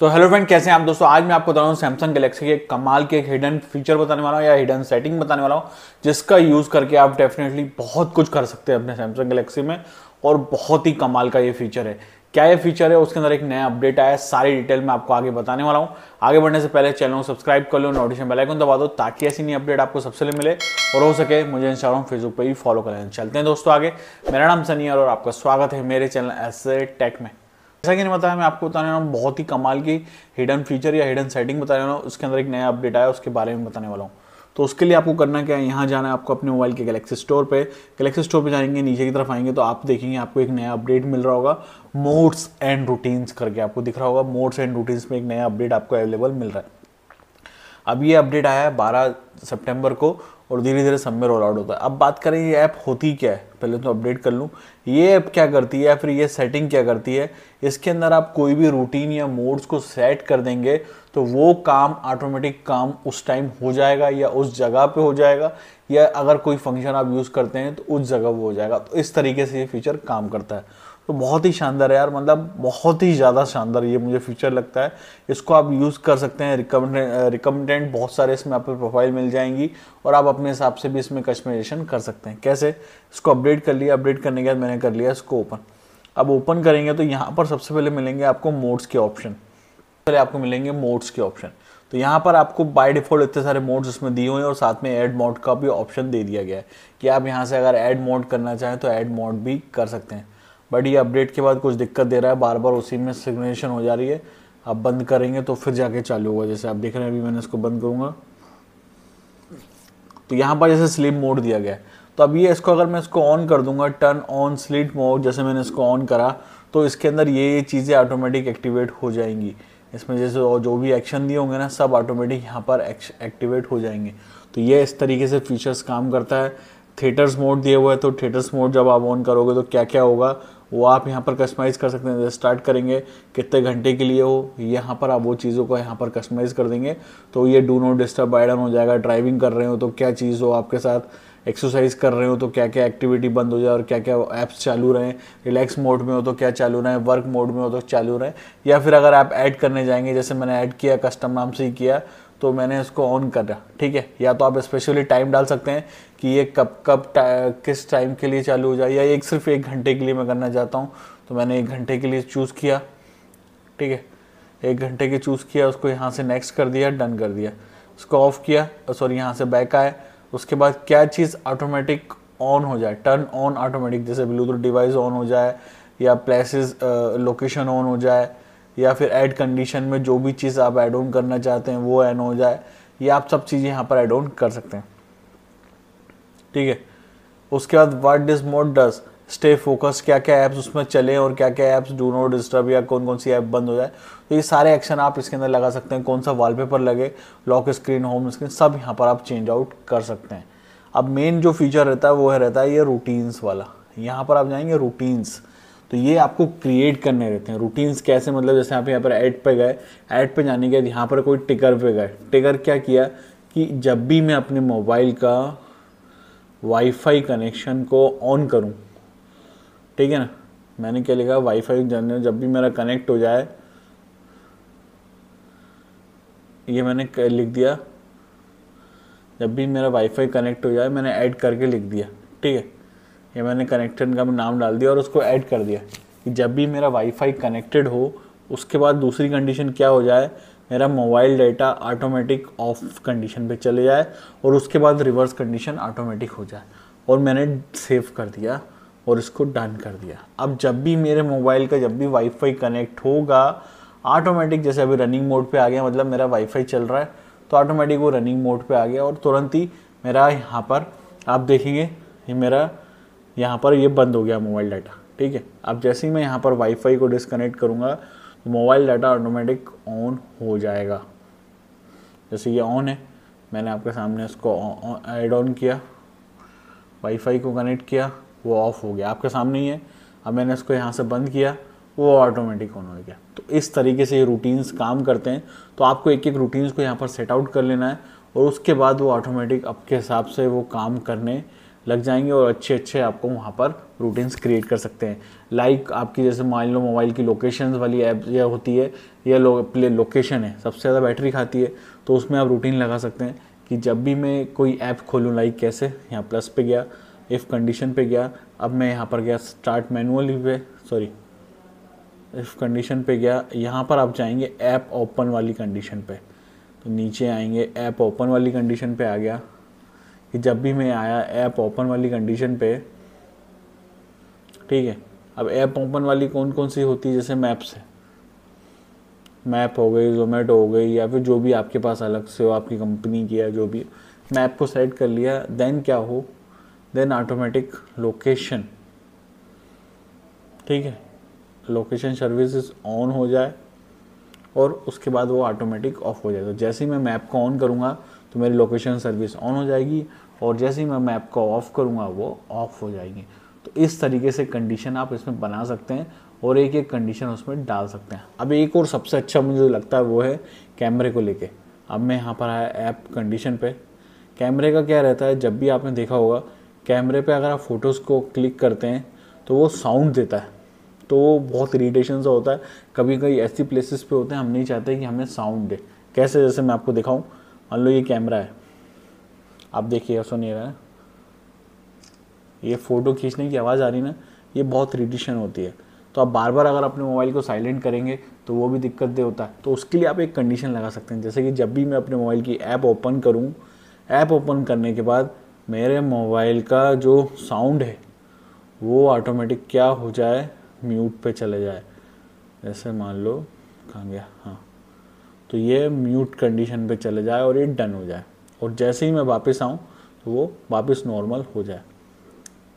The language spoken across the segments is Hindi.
तो हेलो फ्रेंड कैसे हैं आप दोस्तों आज मैं आपको बता रहा हूँ सैमसंग गैलेक्सी के कमाल के एक हिडन फीचर बताने वाला हूँ या हिडन सेटिंग बताने वाला हूँ जिसका यूज़ करके आप डेफिनेटली बहुत कुछ कर सकते हैं अपने सैमसंग गैलेक्सी में और बहुत ही कमाल का ये फीचर है क्या ये फीचर है उसके अंदर एक नया अपडेट आया है सारी डिटेल मैं आपको आगे बताने वाला हूँ आगे बढ़ने से पहले चैनल को सब्सक्राइब कर लो नोटिफिकेशन बेल आइकन दबा दो ताकि ऐसी नई अपडेट आपको सबसे पहले मिले और हो सके मुझे इंस्टाग्राम फेसबुक पर भी फॉलो करें चलते हैं दोस्तों आगे मेरा नाम सनी और आपका स्वागत है मेरे चैनल एस टेक में जैसा कि नहीं बताया मैं आपको बताने वाला हूँ बहुत ही कमाल की हिडन फीचर या हिडन सेटिंग बताने वाला हूँ उसके अंदर एक नया अपडेट आया उसके बारे में बताने वाला हूँ तो उसके लिए आपको करना क्या है यहाँ जाना है आपको अपने मोबाइल के गलेक्सी स्टोर पे गलेक्सी स्टोर पे जाएंगे नीचे की तरफ आएंगे तो आप देखेंगे आपको एक नया अपडेट मिल रहा होगा मोड्स एंड रूटीन्स करके आपको दिख रहा होगा मोड्स एंड रूटीन्स में एक नया अपडेट आपको अवेलेबल मिल रहा है अब ये अपडेट आया है बारह सेप्टेम्बर को और धीरे धीरे सब में रोल आउट होता है अब बात करें ये ऐप होती क्या है पहले तो अपडेट कर लूँ ये ऐप क्या करती है या फिर ये सेटिंग क्या करती है इसके अंदर आप कोई भी रूटीन या मोड्स को सेट कर देंगे तो वो काम ऑटोमेटिक काम उस टाइम हो जाएगा या उस जगह पे हो जाएगा या अगर कोई फंक्शन आप यूज़ करते हैं तो उस जगह वो हो जाएगा तो इस तरीके से ये फीचर काम करता है तो बहुत ही शानदार है यार मतलब बहुत ही ज़्यादा शानदार ये मुझे फीचर लगता है इसको आप यूज़ कर सकते हैं रिकमेंडेंट रिकमेंडेंट बहुत सारे इसमें आपको प्रोफाइल मिल जाएंगी और आप अपने हिसाब से भी इसमें कस्टमाइजेशन कर सकते हैं कैसे इसको अपडेट कर लिया अपडेट करने के बाद मैंने कर लिया इसको ओपन अब ओपन करेंगे तो यहाँ पर सबसे पहले मिलेंगे आपको मोड्स के ऑप्शन पहले आपको मिलेंगे मोड्स के ऑप्शन तो यहाँ पर आपको बाय डिफॉल्ट इतने सारे मोड्स इसमें दिए हुए हैं और साथ में ऐड मोड का भी ऑप्शन दे दिया गया है कि आप यहाँ से अगर ऐड मोड करना चाहें तो ऐड मोड भी कर सकते हैं बट ये अपडेट के बाद कुछ दिक्कत दे रहा है बार बार उसी में सिग्नेशन हो जा रही है आप बंद करेंगे तो फिर जाके चालू होगा जैसे आप देख रहे हैं अभी मैंने इसको बंद करूँगा तो यहाँ पर जैसे स्लीप मोड दिया गया है तो अब ये इसको अगर मैं इसको ऑन कर दूंगा टर्न ऑन स्लीप मोड जैसे मैंने इसको ऑन करा तो इसके अंदर ये ये चीज़ें ऑटोमेटिक एक्टिवेट हो जाएंगी इसमें जैसे और जो भी एक्शन दिए होंगे ना सब ऑटोमेटिक यहाँ पर एक्टिवेट हो जाएंगे तो ये इस तरीके से फीचर्स काम करता है थिएटर्स मोड दिए हुए हैं तो थिएटर्स मोड जब आप ऑन करोगे तो क्या क्या होगा वो आप यहाँ पर कस्टमाइज़ कर सकते हैं स्टार्ट करेंगे कितने घंटे के लिए हो यहाँ पर आप वो चीज़ों को यहाँ पर कस्टमाइज़ कर देंगे तो ये डू नॉट डिस्टर्ब आइडन हो जाएगा ड्राइविंग कर रहे हो तो क्या चीज़ हो आपके साथ एक्सरसाइज कर रहे हो तो क्या क्या एक्टिविटी बंद हो जाए और क्या क्या ऐप्स चालू रहें रिलैक्स मोड में हो तो क्या चालू रहें वर्क मोड में हो तो चालू रहें या फिर अगर आप ऐड करने जाएंगे जैसे मैंने ऐड किया कस्टम नाम से ही किया तो मैंने इसको ऑन करा ठीक है या तो आप स्पेशली टाइम डाल सकते हैं कि ये कब कब किस टाइम के लिए चालू हो जाए या एक सिर्फ एक घंटे के लिए मैं करना चाहता हूँ तो मैंने एक घंटे के लिए चूज़ किया ठीक है एक घंटे के चूज़ किया उसको यहाँ से नेक्स्ट कर दिया डन कर दिया उसको ऑफ किया सॉरी यहाँ से बैक आया उसके बाद क्या चीज़ ऑटोमेटिक ऑन हो जाए टर्न ऑन ऑटोमेटिक जैसे ब्लूटूथ डिवाइस ऑन हो जाए या प्लेसेस लोकेशन ऑन हो जाए या फिर ऐड कंडीशन में जो भी चीज़ आप ऐड ऑन करना चाहते हैं वो एन हो जाए ये आप सब चीज़ें यहाँ पर ऐड ऑन कर सकते हैं ठीक है उसके बाद वाट डिज मोट डस स्टे फोकस क्या क्या ऐप्स उसमें चले और क्या क्या ऐप्स डू नॉट डिस्टर्ब या कौन कौन सी ऐप बंद हो जाए तो ये सारे एक्शन आप इसके अंदर लगा सकते हैं कौन सा वॉलपेपर लगे लॉक स्क्रीन होम स्क्रीन सब यहाँ पर आप चेंज आउट कर सकते हैं अब मेन जो फीचर रहता है वो है रहता है ये रूटीन्स वाला यहाँ पर आप जाएंगे रूटीन्स तो ये आपको क्रिएट करने रहते हैं रूटीन्स कैसे मतलब जैसे आप यहाँ पर ऐड पे गए ऐड पे जाने के बाद यहाँ पर कोई टिकर पे गए टिकर क्या किया कि जब भी मैं अपने मोबाइल का वाईफाई कनेक्शन को ऑन करूँ ठीक है ना मैंने क्या लिखा वाईफाई जाने जब भी मेरा कनेक्ट हो जाए ये मैंने लिख दिया जब भी मेरा वाईफाई कनेक्ट हो जाए मैंने ऐड करके लिख दिया ठीक है ये मैंने कनेक्टेड का नाम डाल दिया और उसको ऐड कर दिया कि जब भी मेरा वाईफाई कनेक्टेड हो उसके बाद दूसरी कंडीशन क्या हो जाए मेरा mobile data automatic off condition पे चले जाए और उसके बाद रिवर्स कंडीशन ऑटोमेटिक हो जाए और मैंने सेव कर दिया और इसको डन कर दिया अब जब भी मेरे मोबाइल का जब भी वाईफाई कनेक्ट होगा ऑटोमेटिक जैसे अभी रनिंग मोड पे आ गया मतलब मेरा वाईफाई चल रहा है तो ऑटोमेटिक वो रनिंग मोड पे आ गया और तुरंत ही मेरा यहाँ पर आप देखेंगे ये मेरा यहाँ पर ये बंद हो गया मोबाइल डाटा ठीक है अब जैसे ही मैं यहाँ पर वाईफाई को डिसकनेक्ट करूँगा तो मोबाइल डाटा ऑटोमेटिक ऑन हो जाएगा जैसे ये ऑन है मैंने आपके सामने इसको एड ऑन किया वाईफाई को कनेक्ट किया वो ऑफ हो गया आपके सामने ही है अब मैंने इसको यहाँ से बंद किया वो ऑटोमेटिक ऑन हो गया तो इस तरीके से ये रूटीन्स काम करते हैं तो आपको एक एक रूटीन्स को यहाँ पर सेट आउट कर लेना है और उसके बाद वो ऑटोमेटिक आपके हिसाब से वो काम करने लग जाएंगे और अच्छे अच्छे आपको वहाँ पर रूटीन्स क्रिएट कर सकते हैं लाइक like आपकी जैसे मान लो मोबाइल की लोकेशन वाली ऐप यह होती है या लो, प्ले लोकेशन है सबसे ज़्यादा बैटरी खाती है तो उसमें आप रूटीन लगा सकते हैं कि जब भी मैं कोई ऐप खोलूँ लाइक कैसे यहाँ प्लस पे गया इफ़ कंडीशन पे गया अब मैं यहाँ पर गया स्टार्ट मैनुअली पे सॉरी इफ़ कंडीशन पे गया यहाँ पर आप जाएंगे ऐप ओपन वाली कंडीशन पे तो नीचे आएंगे ऐप ओपन वाली कंडीशन पे आ गया कि जब भी मैं आया ऐप ओपन वाली कंडीशन पे ठीक है अब ऐप ओपन वाली कौन कौन सी होती है जैसे मैप्स है मैप हो गई जोमेटो हो गई या फिर जो भी आपके पास अलग से हो आपकी कंपनी की है जो भी मैप को सेट कर लिया देन क्या हो देन ऑटोमेटिक लोकेशन ठीक है लोकेशन सर्विसेज ऑन हो जाए और उसके बाद वो ऑटोमेटिक ऑफ हो जाएगा तो जैसे ही मैं मैप को ऑन करूँगा तो मेरी लोकेशन सर्विस ऑन हो जाएगी और जैसे ही मैं मैप को ऑफ़ करूँगा वो ऑफ़ हो जाएगी तो इस तरीके से कंडीशन आप इसमें बना सकते हैं और एक एक कंडीशन उसमें डाल सकते हैं अब एक और सबसे अच्छा मुझे लगता है वो है कैमरे को लेके अब मैं यहाँ पर आया ऐप कंडीशन पे कैमरे का क्या रहता है जब भी आपने देखा होगा कैमरे पे अगर आप फ़ोटोज़ को क्लिक करते हैं तो वो साउंड देता है तो वो बहुत इरीटेशन सा होता है कभी कभी ऐसी प्लेसेस पे होते हैं हम नहीं चाहते कि हमें साउंड दे कैसे जैसे मैं आपको दिखाऊँ मान लो ये कैमरा है आप देखिए देखिएगा सुनिएगा ये फ़ोटो खींचने की आवाज़ आ रही ना ये बहुत रिडिशन होती है तो आप बार बार अगर अपने मोबाइल को साइलेंट करेंगे तो वो भी दिक्कत दे होता है तो उसके लिए आप एक कंडीशन लगा सकते हैं जैसे कि जब भी मैं अपने मोबाइल की ऐप ओपन करूँ ऐप ओपन करने के बाद मेरे मोबाइल का जो साउंड है वो ऑटोमेटिक क्या हो जाए म्यूट पे चले जाए जैसे मान लो कहाँ गया हाँ तो ये म्यूट कंडीशन पे चले जाए और ये डन हो जाए और जैसे ही मैं वापस आऊँ तो वो वापस नॉर्मल हो जाए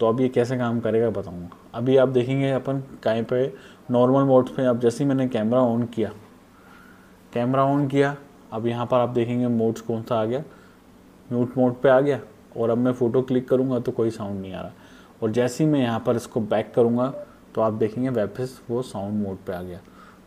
तो अब ये कैसे काम करेगा बताऊँगा अभी आप देखेंगे अपन कहीं पे नॉर्मल मोड पे अब जैसे ही मैंने कैमरा ऑन किया कैमरा ऑन किया अब यहाँ पर आप देखेंगे मोड्स कौन सा आ गया म्यूट मोड पे आ गया और अब मैं फ़ोटो क्लिक करूँगा तो कोई साउंड नहीं आ रहा और जैसे ही मैं यहाँ पर इसको बैक करूँगा तो आप देखेंगे वापस वो साउंड मोड पे आ गया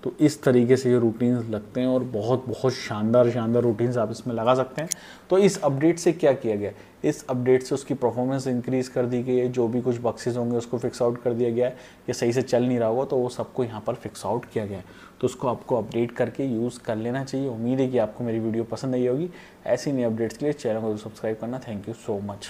तो इस तरीके से ये रूटीन्स लगते हैं और बहुत बहुत शानदार शानदार रूटीन्स आप इसमें लगा सकते हैं तो इस अपडेट से क्या किया गया इस अपडेट से उसकी परफॉर्मेंस इंक्रीज़ कर दी गई है जो भी कुछ बक्सेज होंगे उसको फिक्स आउट कर दिया गया है या सही से चल नहीं रहा होगा तो वो सबको यहाँ पर फिक्स आउट किया गया है तो उसको आपको अपडेट करके यूज़ कर लेना चाहिए उम्मीद है कि आपको मेरी वीडियो पसंद आई होगी ऐसी नई अपडेट्स के लिए चैनल को सब्सक्राइब करना थैंक यू सो मच